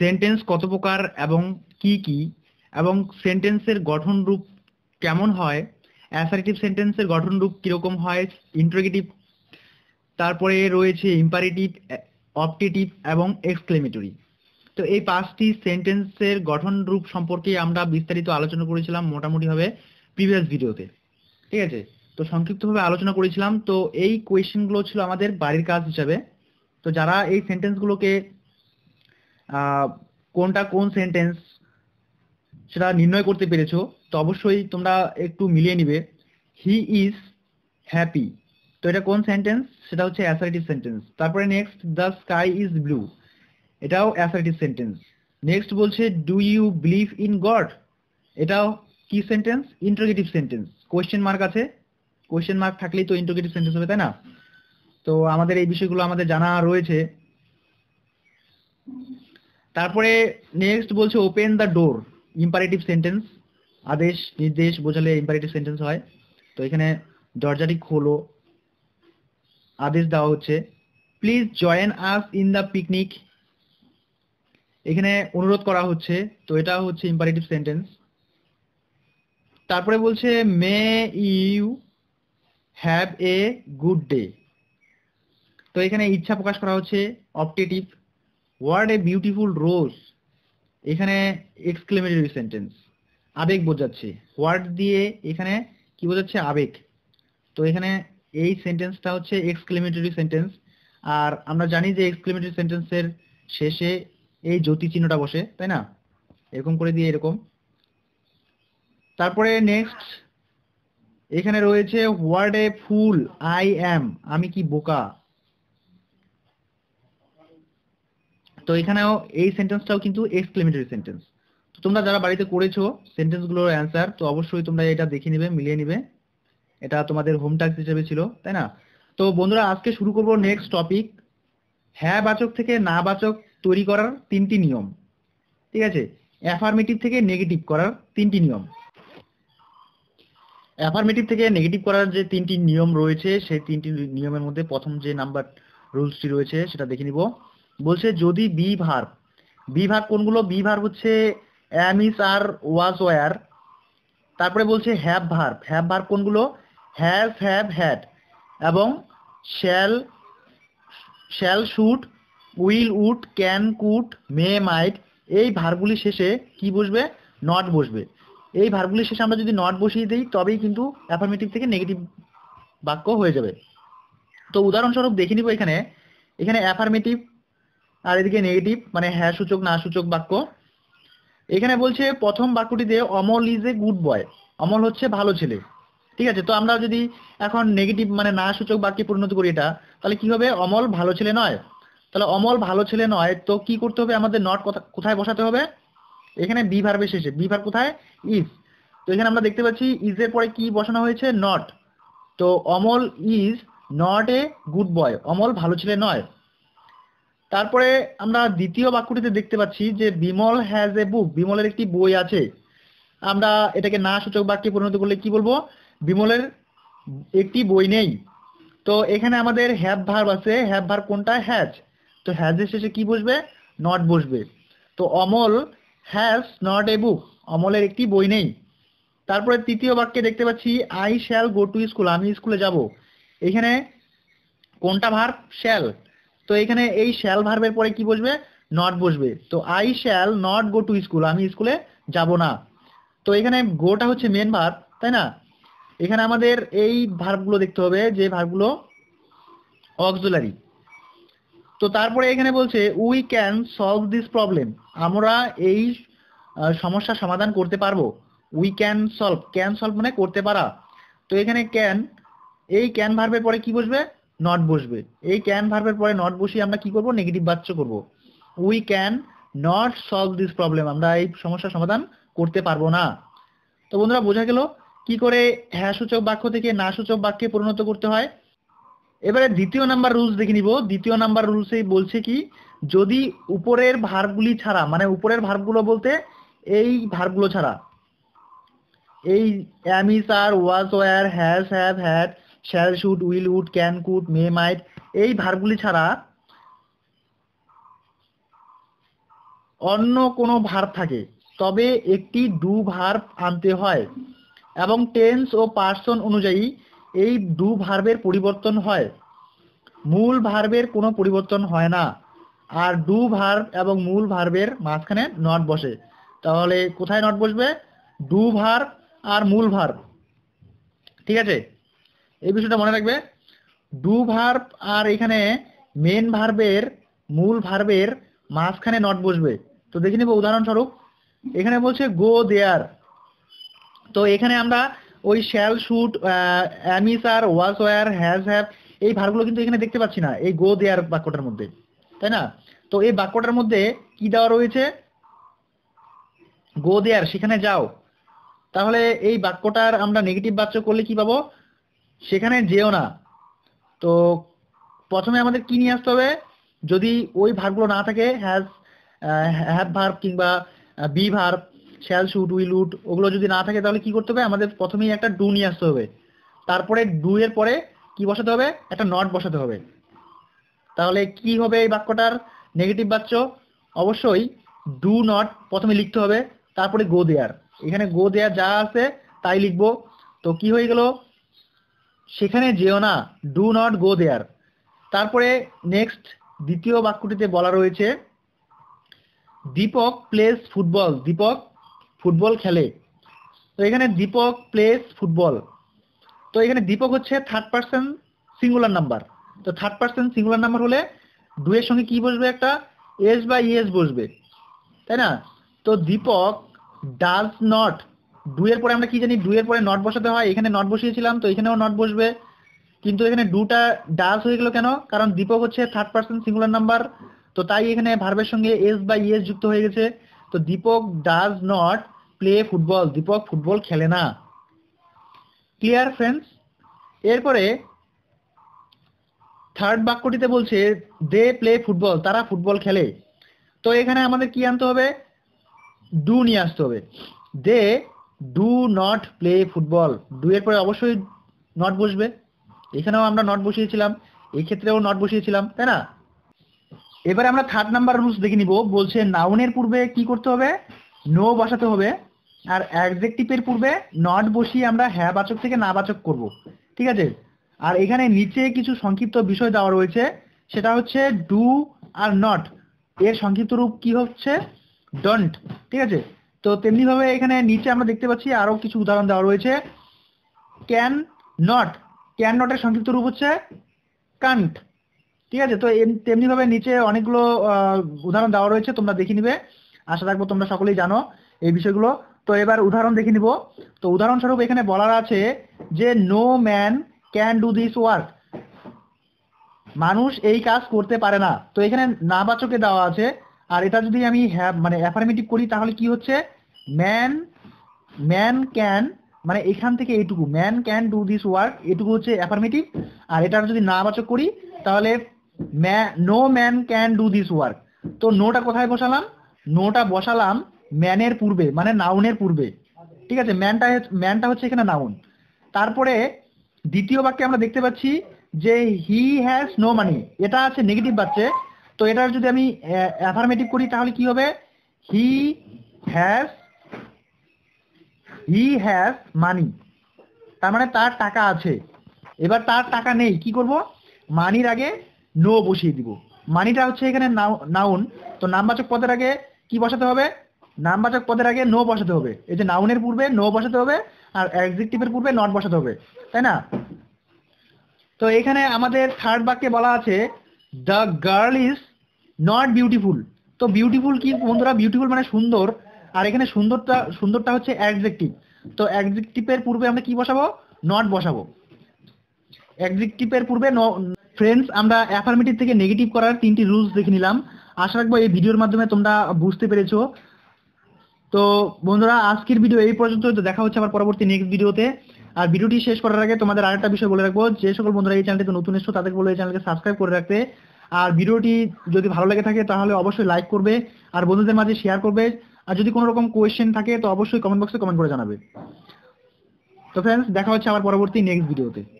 sentence কত প্রকার এবং কি কি এবং সেন্টেন্সের গঠন রূপ কেমন হয় অ্যাসারেটিভ সেন্টেন্সের গঠন রূপ কীরকম হয় ইন্টারগেটিভ তারপরে রয়েছে ইম্পারেটিভ অপটেটিভ এবং এক্সক্লেমেটরি তো এই পাঁচটি সেন্টেন্সের গঠন রূপ সম্পর্কে আমরা বিস্তারিত আলোচনা করেছিলাম মোটামুটিভাবে প্রিভিয়াস ভিডিওতে ঠিক আছে তো সংক্ষিপ্তভাবে আলোচনা করেছিলাম তো এই কোয়েশ্চেনগুলো ছিল আমাদের বাড়ির কাজ হিসাবে তো যারা এই সেন্টেন্সগুলোকে কোনটা কোন সেন্টেন্স সেটা নির্ণয় করতে পেরেছো তো অবশ্যই তোমরা একটু মিলিয়ে নিবে হি ইজ হ্যাপি তো এটা কোন সেন্টেন্স সেটা হচ্ছে অ্যাসারেটিভ সেন্টেন্স তারপরে next the sky is blue এটাও অ্যাসারেটিভ সেন্টেন্স নেক্সট বলছে do you believe in God এটাও কি sentence interrogative sentence question mark আছে কোয়েশ্চেন মার্ক থাকলেই তো ইন্টারগেটিভ সেন্টেন্স হবে তাই না তো আমাদের এই বিষয়গুলো আমাদের জানা রয়েছে তারপরে নেক্সট বলছে open the door imperative sentence আদেশ নির্দেশ বোঝালে ইম্পারেটিভ সেন্টেন্স হয় তো এখানে দরজাটি খোলো আদেশ দেওয়া হচ্ছে please join us in the picnic এখানে অনুরোধ করা হচ্ছে তো এটা হচ্ছে ইম্পারেটিভ সেন্টেন্স তারপরে বলছে may you have a good day তো এখানে ইচ্ছা প্রকাশ করা হচ্ছে optative what a beautiful rose এখানে এক্সক্লেমেটরি সেন্টেন্স আবেগ বোঝাচ্ছে হোয়াট দিয়ে এখানে কি বোঝাচ্ছে আবেগ তো এখানে এই সেন্টেন্সটা হচ্ছে এক্সক্লেমেটরি সেন্টেন্স আর আমরা জানি যে এক্সক্লেমেটরি সেন্টেন্সের শেষে এই জ্যোতি চিহ্নটা বসে তাই না এরকম করে দিয়ে এরকম তারপরে নেক্সট এখানে রয়েছে what a full I am আমি কি বোকা তো এখানেও এই সেন্টেন্সটাও কিন্তু এক্সক্লেমেটরি সেন্টেন্স তো তোমরা যারা বাড়িতে করেছো সেন্টেন্সগুলোর অ্যান্সার তো অবশ্যই তোমরা এটা দেখে নেবে মিলিয়ে নিবে এটা তোমাদের হোম টাস্ক হিসেবে ছিল তাই না তো বন্ধুরা আজকে শুরু করবো নেক্সট টপিক হ্যাঁ বাচক থেকে না বাচক তৈরি করার তিনটি নিয়ম ঠিক আছে অ্যাফার্মেটিভ থেকে নেগেটিভ করার তিনটি নিয়ম অ্যাফার্মেটিভ থেকে নেগেটিভ করার যে তিনটি নিয়ম রয়েছে সেই তিনটি নিয়মের মধ্যে প্রথম যে নাম্বার রুলসটি রয়েছে সেটা দেখে নিব বলছে যদি বি ভার বি ভার কোনগুলো বি ভার হচ্ছে অ্যাম আর ওয়াজ ওয়ার তারপরে বলছে হ্যাভ ভার হ্যাভ ভার কোনগুলো হ্যাভ হ্যাভ হ্যাড এবং shall shall should will would can could may মাইট এই ভারগুলি শেষে কি বসবে নট বসবে এই ভারগুলি শেষে আমরা যদি নট বসিয়ে দিই তবেই কিন্তু অ্যাফার্মেটিভ থেকে নেগেটিভ বাক্য হয়ে যাবে তো উদাহরণস্বরূপ দেখে নিব এখানে এখানে অ্যাফার্মেটিভ আর এদিকে নেগেটিভ মানে হ্যাঁ সূচক না সূচক বাক্য এখানে বলছে প্রথম বাক্যটিতে Amal is a good boy Amal হচ্ছে ভালো ছেলে ঠিক আছে তো আমরা যদি এখন নেগেটিভ মানে না সূচক বাক্যে পরিণত করি এটা তাহলে কি হবে অমল ভালো ছেলে নয় তাহলে অমল ভালো ছেলে নয় তো কি করতে হবে আমাদের নট কোথায় বসাতে হবে এখানে বি ভার্বের শেষে বি ভার কোথায় ইজ তো এখানে আমরা দেখতে পাচ্ছি ইজের পরে কি বসানো হয়েছে নট তো Amal is not a good boy Amal ভালো ছেলে নয় তারপরে আমরা দ্বিতীয় বাক্যটিতে দেখতে পাচ্ছি যে বিমল হ্যাজ এ বুক বিমলের একটি বই আছে আমরা এটাকে না সূচক বাক্যে পরিণত করলে কি বলবো বিমলের একটি বই নেই তো এখানে আমাদের হ্যাভ ভার্ব আছে হ্যাভ ভার্ব কোনটা হ্যাজ তো হ্যাজের শেষে কি বসবে নট বসবে তো Amal has not a book অমলের একটি বই নেই তারপরে তৃতীয় বাক্যে দেখতে পাচ্ছি I shall go to school আমি স্কুলে যাব এখানে কোনটা ভার্ব শ্যাল তো এখানে এই শ্যাল ভার্বের পরে কি বসবে নট বসবে তো I shall not go to school আমি স্কুলে যাব না তো এখানে গোটা হচ্ছে মেন ভার্ব তাই না এখানে আমাদের এই ভার্বগুলো দেখতে হবে যে ভার্বগুলো অক্সুলারি তো তারপরে এখানে বলছে we can solve this problem আমরা এই সমস্যা সমাধান করতে পারবো we can solve can solve মানে করতে পারা তো এখানে ক্যান এই ক্যান ভার্বের পরে কি বসবে নট বসবে এই ক্যান ভার্বের পরে নট বসিয়ে আমরা কি করব নেগেটিভ বাচ্য করব we can not solve this problem আমরা এই সমস্যার সমাধান করতে পারবো না তো বন্ধুরা বোঝা গেল কি করে হ্যাঁ সূচক বাক্য থেকে না সূচক বাক্যে পরিণত করতে হয় এবারে দ্বিতীয় নাম্বার রুলস দেখে নিব দ্বিতীয় নাম্বার রুলসেই বলছে কি যদি উপরের ভার্বগুলি ছাড়া মানে উপরের ভার্বগুলো বলতে এই ভার্বগুলো ছাড়া এই am is are was were has have had shall should will would can could may মাইট এই ভার্বগুলি ছাড়া অন্য কোনো ভার্ব থাকে তবে একটি ডু ভার্ব আনতে হয় এবং টেন্স ও পার্সন অনুযায়ী এই ডু ভার্বের পরিবর্তন হয় মূল ভার্বের কোনো পরিবর্তন হয় না আর ডু ভার্ব এবং মূল ভার্বের মাঝখানে নট বসে তাহলে কোথায় নট বসবে ডু ভার্ব আর মূল ভার্ব ঠিক আছে এই বিষয়টা মনে রাখবে ডু ভার্ব আর এখানে মেন ভার্বের মূল ভার্বের মাঝখানে নট বসবে তো দেখে নিব উদাহরণস্বরূপ এখানে বলছে গো দেয়ার তো এখানে আমরা ওই shall should am is are were has have এই ভারগুলো কিন্তু এখানে দেখতে পাচ্ছি না এই গো দেয়ার বাক্যটার মধ্যে তাই না তো এই বাক্যটার মধ্যে কি দেওয়া রয়েছে গো দেয়ার সেখানে যাও তাহলে এই বাক্যটার আমরা নেগেটিভ বাচ্য করলে কি পাবো সেখানে যেও না তো প্রথমে আমাদের কি নিয়ে আসতে হবে যদি ওই ভার্বগুলো না থাকে হ্যাজ হ্যাভ ভার্ব কিংবা be verb shall should will would ওগুলো যদি না থাকে তাহলে কি করতে হবে আমাদের প্রথমেই একটা ডু নিয়ে আসতে হবে তারপরে ডু এর পরে কি বসাতে হবে একটা নট বসাতে হবে তাহলে কি হবে এই বাক্যটার নেগেটিভ বাক্য অবশ্যই ডু নট প্রথমে লিখতে হবে তারপরে গো দেয়ার এখানে গো দেয়ার যা আছে তাই লিখবো তো কি হয়ে গেল সেখানে যেও না ডু নট গো দেয়ার তারপরে নেক্সট দ্বিতীয় বাক্যটিতে বলা রয়েছে Deepak plays football Deepak football খেলে তো এখানে দীপক প্লেস ফুটবল তো এখানে দীপক হচ্ছে থার্ড পার্সন সিঙ্গুলার নাম্বার তো থার্ড পার্সন সিঙ্গুলার নাম্বার হলে ডু এর সঙ্গে কি বসবে একটা এস বা ইএস বসবে তাই না তো দীপক ডাজ নট ডুয়ের পরে আমরা কি জানি ডুয়ের পরে নট বসাতে হয় এখানে নট বসিয়েছিলাম তো এখানেও নট বসবে কিন্তু এখানে ডুটা ডাস হয়ে গেল কেন কারণ দীপক হচ্ছে থার্ড পার্সন সিঙ্গুলার নাম্বার তো তাই এখানে ভার্বের সঙ্গে এস বা ইএস যুক্ত হয়ে গেছে তো Deepak does not play football Deepak football খেলে না ক্লিয়ার ফ্রেন্ডস এরপরে থার্ড বাক্যটিতে বলছে দে প্লে ফুটবল তারা ফুটবল খেলে তো এখানে আমাদের কি আনতে হবে ডু নিয়ে আসতে হবে they do not play football do এর পরে অবশ্যই নট বসবে এখানেও আমরা নট বসিয়েছিলাম এই ক্ষেত্রেও নট বসিয়েছিলাম তাই না এবারে আমরা থার্ড নাম্বার রুলস দেখে নিব বলছে নাউনের পূর্বে কি করতে হবে নো বসাতে হবে আর অ্যাডজেক্টিভের পূর্বে নট বসিয়ে আমরা হ্যাঁ বাচক থেকে না বাচক করব ঠিক আছে আর এখানে নিচে কিছু সংক্ষিপ্ত বিষয় দেওয়া রয়েছে সেটা হচ্ছে ডু আর নট এর সংক্ষিপ্ত রূপ কি হচ্ছে ডন্ট ঠিক আছে তো তেমনি ভাবে এখানে নিচে আমরা দেখতে পাচ্ছি আরো কিছু উদাহরণ দেওয়া রয়েছে ক্যান নট ক্যান নটের সংক্ষিপ্ত রূপ হচ্ছে কান্ট ঠিক আছে তো তেমনি ভাবে নিচে অনেকগুলো উদাহরণ দেওয়া রয়েছে তোমরা দেখে নিবে আশা রাখবো তোমরা সকলেই জানো এই বিষয়গুলো তো এবার উদাহরণ দেখে নিব তো উদাহরণস্বরূপ এখানে বলার আছে যে no man can do this work মানুষ এই কাজ করতে পারে না তো এখানে নাবাচকে দেওয়া আছে আর এটা যদি আমি হ্যাভ মানে অ্যাফার্মেটিভ করি তাহলে কি হচ্ছে ম্যান ম্যান ক্যান মানে এখান থেকে এইটুকু man can do this work এটুকু হচ্ছে অ্যাফার্মেটিভ আর এটা যদি না বাচক করি তাহলে no man can do this work তো নোটা কোথায় বসালাম নোটা বসালাম ম্যানের পূর্বে মানে নাউনের পূর্বে ঠিক আছে ম্যানটা ম্যানটা হচ্ছে এখানে নাউন তারপরে দ্বিতীয় বাক্যে আমরা দেখতে পাচ্ছি যে হি হ্যাজ নো মানি এটা আছে নেগেটিভ বাচ্চে তো এটার যদি আমি অ্যাফার্মেটিভ করি তাহলে কি হবে হি হ্যাজ হি হ্যাজ মানি তার মানে তার টাকা আছে এবার তার টাকা নেই কি করব মানির আগে নো বসিয়ে দিব মানিটা হচ্ছে এখানে নাউন তো নামবাচক পদের আগে কি বসাতে হবে নামবাচক পদের আগে নো বসাতে হবে এই যে নাউনের পূর্বে নো বসাতে হবে আর অ্যাডজেক্টিভের পূর্বে নট বসাতে হবে তাই না তো এখানে আমাদের থার্ড বাক্যে বলা আছে the girl is not beautiful তো বিউটিফুল কি বন্ধুরা বিউটিফুল মানে সুন্দর আর এখানে সুন্দরটা সুন্দরটা হচ্ছে অ্যাডজেক্টিভ তো অ্যাডজেক্টিভের পূর্বে আমরা কি বসাবো নট বসাবো অ্যাডজেক্টিভের পূর্বে ফ্রেন্ডস আমরা অ্যাফার্মেটিভ থেকে নেগেটিভ করার তিনটি রুলস দেখে নিলাম আশা রাখবো এই ভিডিওর মাধ্যমে তোমরা বুঝতে পেরেছো তো বন্ধুরা আজকের ভিডিও এই পর্যন্ত তো দেখা হচ্ছে আবার পরবর্তী নেক্সট ভিডিওতে আর ভিডিওটি শেষ করার আগে তোমাদের আরেকটা বিষয় বলে রাখবো যে সকল বন্ধুরা এই চ্যানেলটিতে নতুন এসছো তাদেরকে বলে এই চ্যানেলকে সাবস্ক্রাইব করে রাখতে আর ভিডিওটি যদি ভালো লেগে থাকে তাহলে অবশ্যই লাইক করবে আর বন্ধুদের মাঝে শেয়ার করবে আর যদি কোনো রকম কোয়েশ্চেন থাকে তো অবশ্যই কমেন্ট বক্সে কমেন্ট করে জানাবে তো ফ্রেন্ডস দেখা হচ্ছে আবার পরবর্তী নেক্সট ভিডিওতে